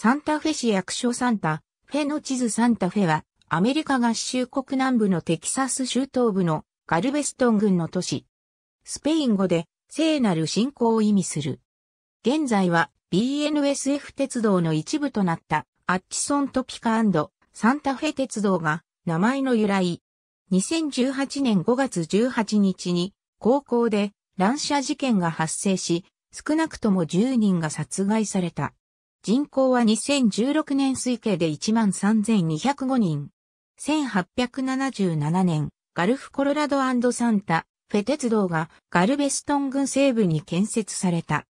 サンタフェ市役所サンタ、フェの地図サンタフェは、アメリカ合衆国南部のテキサス州東部のガルベストン郡の都市。スペイン語で聖なる信仰を意味する。現在は BNSF 鉄道の一部となったアッチソントピカサンタフェ鉄道が名前の由来。2018年5月18日に高校で乱射事件が発生し、少なくとも10人が殺害された。人口は2016年推計で13,205人。1877年、ガルフコロラドサンタ、フェ鉄道がガルベストン郡西部に建設された。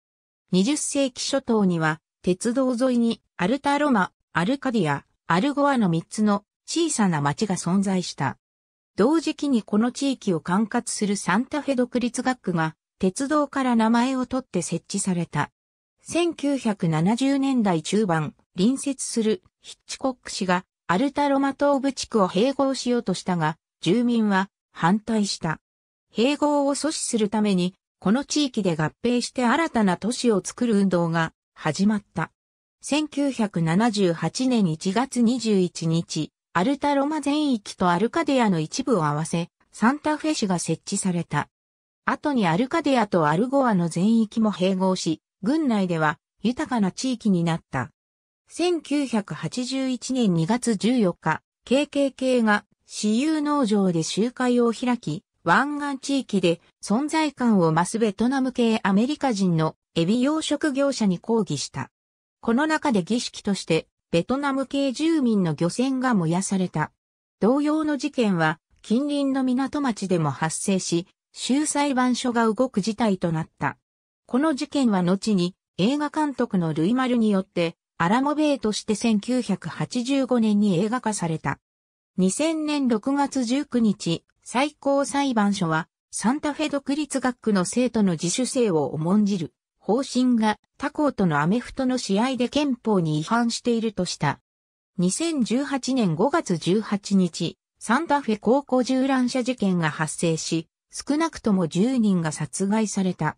20世紀初頭には、鉄道沿いにアルタロマ、アルカディア、アルゴアの3つの小さな町が存在した。同時期にこの地域を管轄するサンタフェ独立学区が鉄道から名前を取って設置された。1970年代中盤、隣接するヒッチコック氏がアルタロマ東部地区を併合しようとしたが、住民は反対した。併合を阻止するために、この地域で合併して新たな都市を作る運動が始まった。1978年1月21日、アルタロマ全域とアルカデアの一部を合わせ、サンタフェ市が設置された。後にアルカデアとアルゴアの全域も併合し、郡内では豊かな地域になった。1981年2月14日、KKK が私有農場で集会を開き、湾岸地域で存在感を増すベトナム系アメリカ人のエビ養殖業者に抗議した。この中で儀式として、ベトナム系住民の漁船が燃やされた。同様の事件は、近隣の港町でも発生し、州裁判所が動く事態となった。この事件は後に映画監督のルイ・マルによってアラモベイとして1985年に映画化された。2000年6月19日、最高裁判所はサンタフェ独立学区の生徒の自主性を重んじる方針が他校とのアメフトの試合で憲法に違反しているとした。2018年5月18日、サンタフェ高校銃乱射事件が発生し、少なくとも10人が殺害された。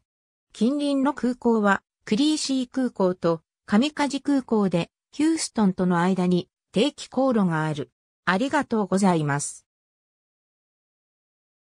近隣の空港は、クリーシー空港と上梶空港で、ヒューストンとの間に定期航路がある。ありがとうございます。